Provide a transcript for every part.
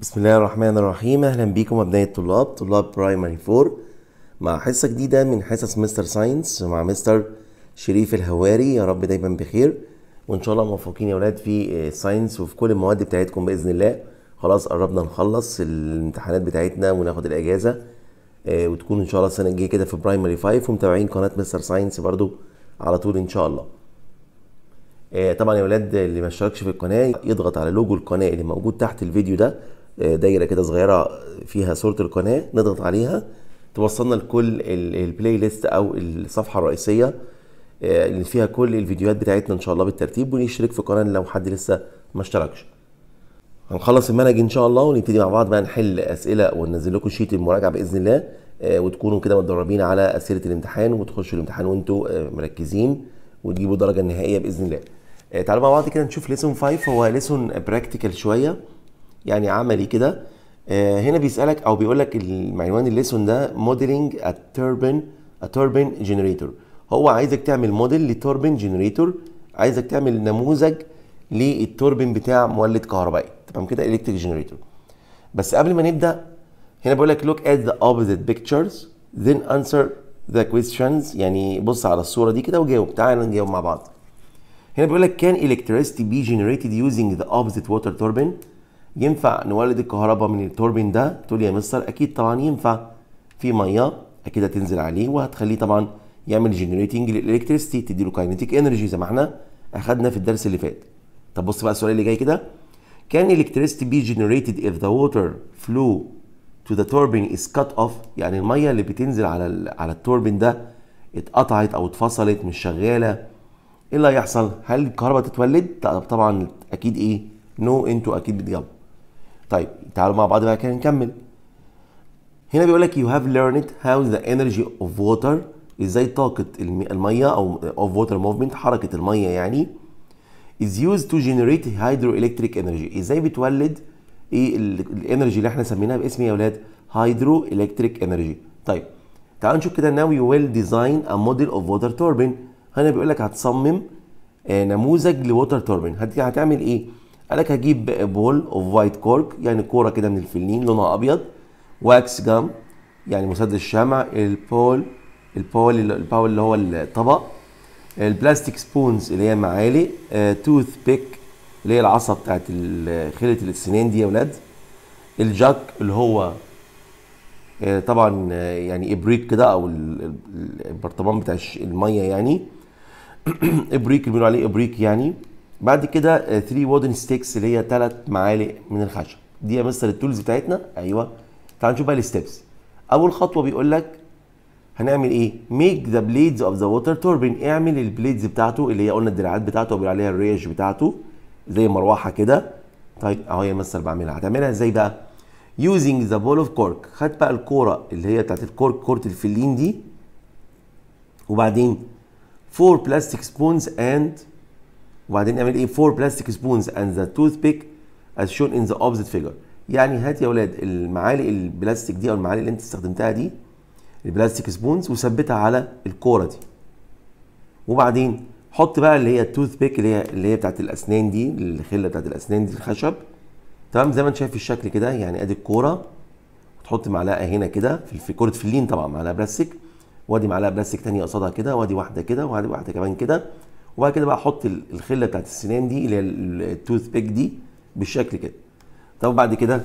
بسم الله الرحمن الرحيم اهلا بيكم ابناء الطلاب طلاب برايمري 4 مع حصه جديده من حصص مستر ساينس مع مستر شريف الهواري يا رب دايما بخير وان شاء الله موفقين يا اولاد في ساينس آه، وفي كل المواد بتاعتكم باذن الله خلاص قربنا نخلص الامتحانات بتاعتنا وناخد الاجازه آه، وتكون ان شاء الله السنه الجايه كده في برايمري 5 ومتابعين قناه مستر ساينس برضو على طول ان شاء الله آه، طبعا يا اولاد اللي ما اشتركش في القناه يضغط على لوجو القناه اللي موجود تحت الفيديو ده آه، دايره كده صغيره فيها صوره القناه نضغط عليها توصلنا لكل البلاي ليست او الصفحه الرئيسيه آه، اللي فيها كل الفيديوهات بتاعتنا ان شاء الله بالترتيب ونشترك في القناه لو حد لسه ما اشتركش هنخلص المنهج ان شاء الله ونبتدي مع بعض بقى نحل اسئله وننزل لكم شيت المراجعه باذن الله آه، وتكونوا كده متدربين على اسئله الامتحان وتخشوا الامتحان وانتوا مركزين وتجيبوا الدرجه النهائيه باذن الله تعالوا مع بعض كده نشوف ليسون 5 هو ليسون براكتيكال شويه يعني عملي كده آه، هنا بيسالك او بيقول لك عنوان الليسون ده موديلنج التوربن التوربن جنريتور هو عايزك تعمل موديل لتوربين جنريتور عايزك تعمل نموذج للتوربين بتاع مولد كهربائي تمام كده الكتريك جنريتور بس قبل ما نبدا هنا بيقول لك لوك ات ذا اوبزيت بيكتشرز ذن انسر ذا كويستشنز يعني بص على الصوره دي كده وجاوب تعال نجاوب مع بعض هنا بيقول لك كان electricity بي generated يوزنج ذا اوبزيت ووتر توربين ينفع نولد الكهرباء من التوربين ده تقول يا مستر اكيد طبعا ينفع في ميه اكيد هتنزل عليه وهتخليه طبعا يعمل جنريتنج للالكتريستي تدي له كاينتيك انرجي زي ما احنا اخدنا في الدرس اللي فات طب بص بقى السؤال اللي جاي كده كان الكتريستي بي جنريتد اف ذا ووتر فلو تو ذا توربين از كات اوف يعني الميه اللي بتنزل على على التوربين ده اتقطعت او اتفصلت مش شغاله ايه اللي هيحصل هل الكهرباء تتولد طبعا اكيد ايه نو no انتوا اكيد بتجاوبوا طيب تعالوا مع بعض بقى كده نكمل هنا بيقول لك you have learned how the energy of water ازاي طاقة المية او of water movement حركة المية يعني is used to generate hydroelectric energy ازاي بتولد ايه الانرجي اللي احنا سميناها باسم إيه يا اولاد hydroelectric energy طيب تعالوا نشوف كده now you will design a model of water turbine هنا بيقول لك هتصمم آه، نموذج لووتر توربين هتعمل ايه؟ قال لك هجيب بول اوف وايت كورك يعني كوره كده من الفلين لونها ابيض واكس جام يعني مسدس الشمع البول البول الباول اللي هو الطبق البلاستيك سبونز اللي هي معالي توث بيك اللي هي العصا بتاعت خلة الاسنان دي يا ولاد الجاك اللي هو آه، طبعا آه، يعني ابريك كده او البرطمان بتاع الميه يعني ابريك اللي بيقولوا عليه ابريك يعني بعد كده 3 وودن ستيكس اللي هي ثلاث معالق من الخشب دي يا مستر التولز بتاعتنا ايوه تعال نشوف بقى الستبس اول خطوه بيقول لك هنعمل ايه ميك ذا بليدز اوف ذا ووتر توربين اعمل البليدز بتاعته اللي هي قلنا الدراعات بتاعته وبيقول عليها الريش بتاعته زي مروحه كده طيب اهو يا مستر بعملها هتعملها ازاي بقى يوزنج ذا بول اوف كورك خد بقى الكوره اللي هي بتاعت الكورك كوره الفلين دي وبعدين فور بلاستيك سبونز اند وبعدين اعمل ايه 4 بلاستيك سبونز اند ذا توث بيك از شون ان ذا اوبزيت فيجر يعني هات يا اولاد المعالق البلاستيك دي او المعالق اللي انت استخدمتها دي البلاستيك سبونز وثبتها على الكوره دي وبعدين حط بقى اللي هي التوث بيك اللي هي اللي هي بتاعت الاسنان دي الخله بتاعت الاسنان دي الخشب تمام زي ما انت شايف في الشكل كده يعني ادي الكوره وتحط معلقه هنا كده في كوره فلين طبعا معلقه بلاستيك وادي معلقه بلاستيك ثانيه قصادها كده وادي واحده كده وادي واحده كمان كده وبعد كده بقى احط الخله بتاعت السنان دي اللي هي التوث بيك دي بالشكل كده طب بعد كده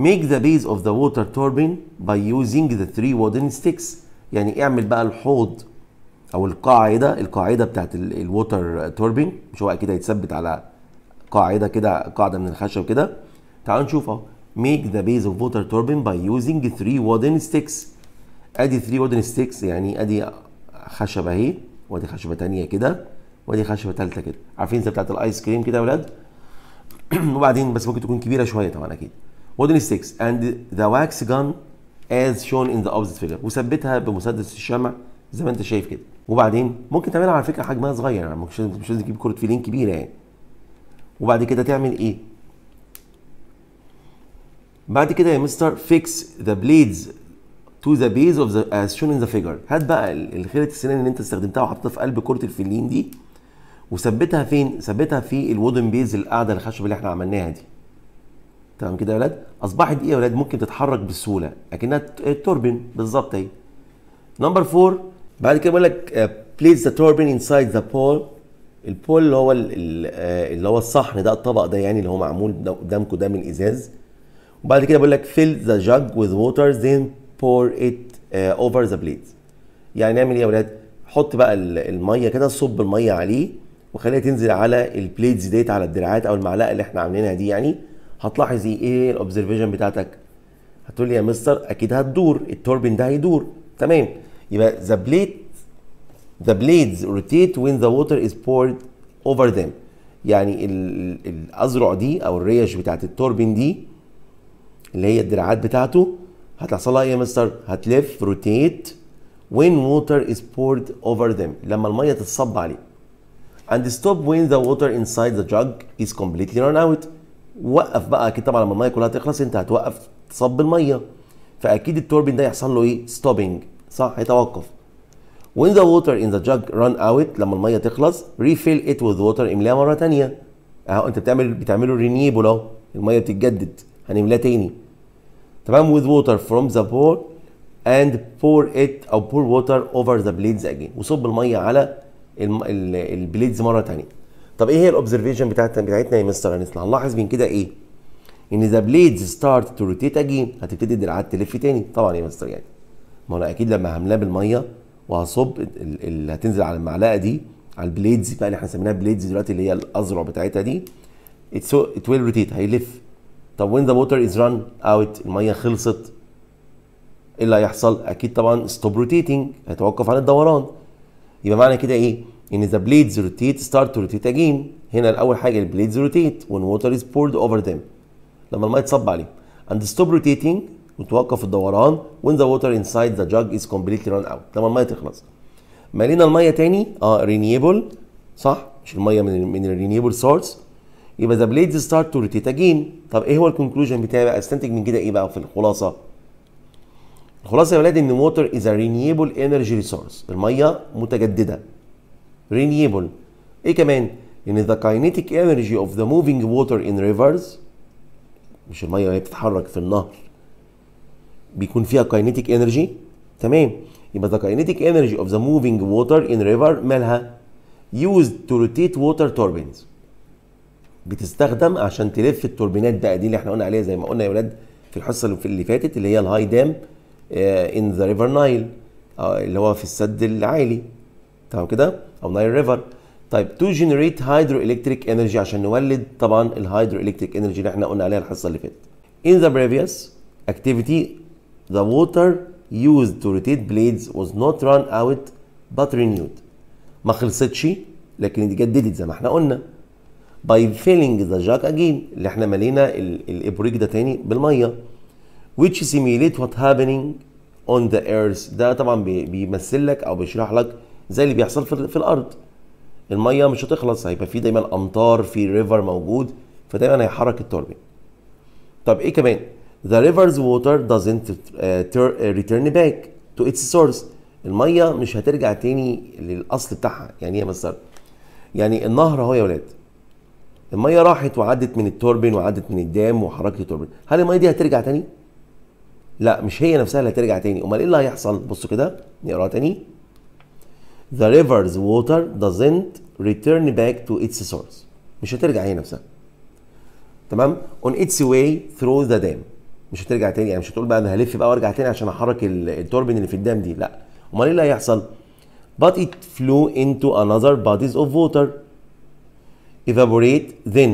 make the base of the water turbine by using the three wooden sticks يعني اعمل بقى الحوض او القاعده القاعده بتاعت الووتر توربين مش هو اكيد هيتثبت على قاعده كده قاعده من الخشب كده تعالوا نشوف اهو make the base of water turbine by using three wooden sticks ادي 3 wooden sticks يعني ادي خشبه اهي وادي خشبه ثانيه كده وادي خشبه ثالثه كده عارفين زي بتاعت الايس كريم كده يا اولاد وبعدين بس ممكن تكون كبيره شويه طبعا اكيد وودن ستيكس اند ذا واكس جان از شون ان ذا اوبزيت فيجر وثبتها بمسدس الشمع زي ما انت شايف كده وبعدين ممكن تعملها على فكره حجمها صغير يعني مش لازم تجيب كره فيلين كبيره يعني وبعد كده تعمل ايه بعد كده يا مستر فيكس ذا بليدز تو ذا بيز اوف ذا از شون ان ذا فيجر هات بقى الخيره السنان اللي انت استخدمتها وحطيتها في قلب كره الفيلين دي وثبتها فين؟ ثبتها في الودن بيز القاعده الخشب اللي احنا عملناها دي. تمام كده يا ولاد؟ اصبحت ايه يا ولاد؟ ممكن تتحرك بسهوله اكنها توربين بالظبط اهي. نمبر فور بعد كده بيقول لك بليز ذا توربين انسايد ذا بول البول اللي هو آه، اللي هو الصحن ده الطبق ده يعني اللي هو معمول قدامكم ده من ازاز وبعد كده بيقول لك fill the jug with water then pour it اوفر آه، over the يعني نعمل ايه يا ولاد حط بقى الميه كده صب الميه عليه وخليها تنزل على البليدز ديت على الدراعات او المعلقه اللي احنا عاملينها دي يعني هتلاحظي ايه الاوبزرفيشن بتاعتك هتقول لي يا مستر اكيد هتدور التوربين ده هيدور تمام يبقى ذا بليت ذا بليدز روتيت وين ذا ووتر از بورد اوفر ذيم يعني الاذرع دي او الريش بتاعت التوربين دي اللي هي الدراعات بتاعته هتحصل لها ايه يا مستر هتلف روتيت وين ووتر از بورد اوفر ذيم لما الميه تتصب عليه and stop when the water inside the jug is completely run out وقف بقى اكيد طبعا لما الميه كلها تخلص انت هتوقف تصب الميه فاكيد التوربين ده يحصل له ايه ستوبنج صح هيتوقف when the water in the jug run out لما الميه تخلص refill it with water املاها مره ثانيه اهو انت بتعمل بتعمله رينيبل اهو الميه بتتجدد هنملاها تاني تمام with water from the pool and pour it او pour water over the blades again وصب الميه على البليدز مره ثانيه طب ايه هي الاوبزرفيشن بتاعتنا بتاعتنا يا مستر انس هنلاحظ من كده ايه ان ذا بليدز ستارت تو روتيت اجين هتبتدي الدراعات تلف تاني طبعا يا مستر يعني ما انا اكيد لما هملاه بالميه وهصب اللي هتنزل على المعلقه دي على البليدز بقى اللي احنا سميناها بليدز دلوقتي اللي هي الاذرع بتاعتها دي ات ويل روتيت هيلف طب وين ذا ووتر از ران اوت الميه خلصت ايه اللي هيحصل؟ اكيد طبعا ستوب روتيتنج هيتوقف عن الدوران يبقى معنى كده ايه ان ذا بليدز روتيت ستارت تو روتيت اجين هنا الاول حاجه البليدز روتيت وان ووتر از بورد اوفر ذيم لما الماء يتصب عليهم اند ستوب روتيتنج وتوقف الدوران وان ذا ووتر انسايد ذا جاج از كومبليتلي ران اوت لما الميه تخلص مالينا الميه تاني اه رينيبل صح مش الميه من من الرينيبل سورس يبقى ذا بليدز ستارت تو روتيت اجين طب ايه هو الكونكلوجن بتاعي بقى استنتج من كده ايه بقى في الخلاصه الخلاصه يا ولاد ان ووتر از ا رينيبل انرجي ريسورس الميه متجدده رينيبل ايه كمان ان ذا كاينيتيك انرجي اوف ذا موفينج ووتر ان ريفرز مش الميه وهي بتتحرك في النهر بيكون فيها كاينيتيك انرجي تمام يبقى ذا كاينيتيك انرجي اوف ذا موفينج ووتر ان ريفر مالها يوزد تو روتيت ووتر توربينز بتستخدم عشان تلف التوربينات بقى دي اللي احنا قلنا عليها زي ما قلنا يا ولاد في الحصه اللي فاتت اللي هي الهاي دام ان ذا ريفر نايل اللي هو في السد العالي تمام كده او نايل ريفر طيب تو جنريت هايدرو الكتريك انرجي عشان نولد طبعا الهايدرو الكتريك انرجي اللي احنا قلنا عليها الحصه اللي فاتت in the previous activity the water used to rotate blades was not run out but renewed ما خلصتش لكن اتجددت زي ما احنا قلنا by filling the jug again اللي احنا ملينا الابريك ده تاني بالميه which simulate what happening on the earth ده طبعا بيمثل لك او بيشرح لك زي اللي بيحصل في, في الارض الميه مش هتخلص هيبقى في دايما امطار في ريفر موجود فدايما هيحرك التوربين طب ايه كمان the river's water doesn't uh, uh, return back to its source الميه مش هترجع تاني للاصل بتاعها يعني ايه مصدر يعني النهر اهو يا ولاد الميه راحت وعدت من التوربين وعدت من الدام وحركت التوربين هل الميه دي هترجع تاني لا مش هي نفسها اللي هترجع تاني امال ايه اللي هيحصل بصوا كده نقراها تاني the river's water doesn't return back to its source مش هترجع هي نفسها تمام on its way through the dam مش هترجع تاني يعني مش هتقول بقى انا هلف بقى وارجع تاني عشان احرك التوربين اللي في الدام دي لا امال ايه اللي هيحصل but it flew into another bodies of water evaporate then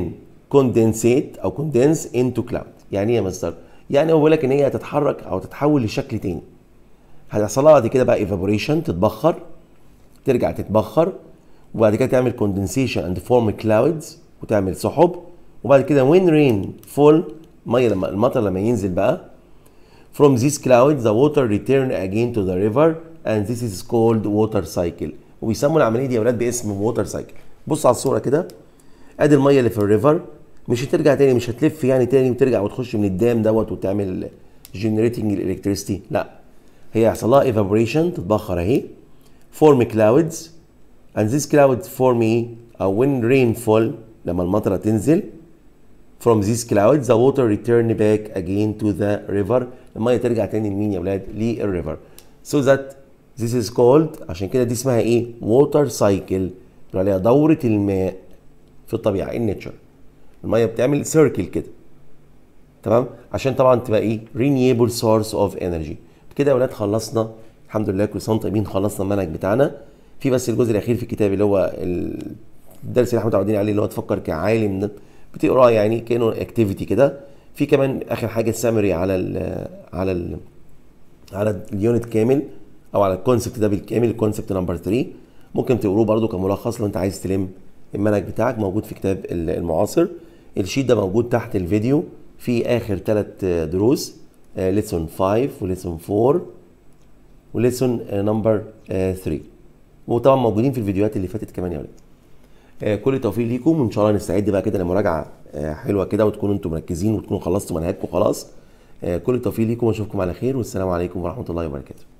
condensate او condense into cloud يعني ايه يا مستر يعني هو بيقول لك ان هي هتتحرك او تتحول لشكل تاني هيحصل لها بعد كده بقى ايفابوريشن تتبخر ترجع تتبخر وبعد كده تعمل كوندنسيشن اند فورم كلاودز وتعمل سحب وبعد كده وين رين فول ميه لما المطر لما ينزل بقى from these clouds the water return again to the river and this is called water cycle وبيسموا العمليه دي يا ولاد باسم water cycle بص على الصوره كده ادي الميه اللي في الريفر مش هترجع تاني مش هتلف يعني تاني وترجع وتخش من الدام دوت وتعمل جنريتنج الالكتريستي لا هي هيحصل لها ايفابوريشن تتبخر اهي فورم كلاودز and these clouds form ايه او رين rainfall لما المطره تنزل from these clouds the water return back again to the river الميه ترجع تاني لمين يا ولاد للريفر so that this is called عشان كده دي اسمها ايه water cycle عليها دوره الماء في الطبيعه in nature الميه بتعمل سيركل كده تمام عشان طبعا تبقى ايه رينيبل سورس اوف انرجي كده يا ولاد خلصنا الحمد لله كل سنه طيبين خلصنا المنهج بتاعنا في بس الجزء الاخير في الكتاب اللي هو الدرس اللي احنا متعودين عليه اللي هو تفكر كعالم بتقراه يعني كانه اكتيفيتي كده في كمان اخر حاجه سامري على الـ على الـ على اليونت كامل او على الكونسبت ده بالكامل الكونسبت نمبر 3 ممكن تقروه برده كملخص لو انت عايز تلم المنهج بتاعك موجود في كتاب المعاصر الشيت ده موجود تحت الفيديو في اخر ثلاث دروس ليسون 5 وليسون 4 وليسون نمبر 3 وطبعا موجودين في الفيديوهات اللي فاتت كمان يا ولاد آه، كل التوفيق ليكم وان شاء الله نستعد بقى كده لمراجعه آه، حلوه كده وتكونوا انتم مركزين وتكونوا خلصتوا منهجكم خلاص آه، كل التوفيق ليكم واشوفكم على خير والسلام عليكم ورحمه الله وبركاته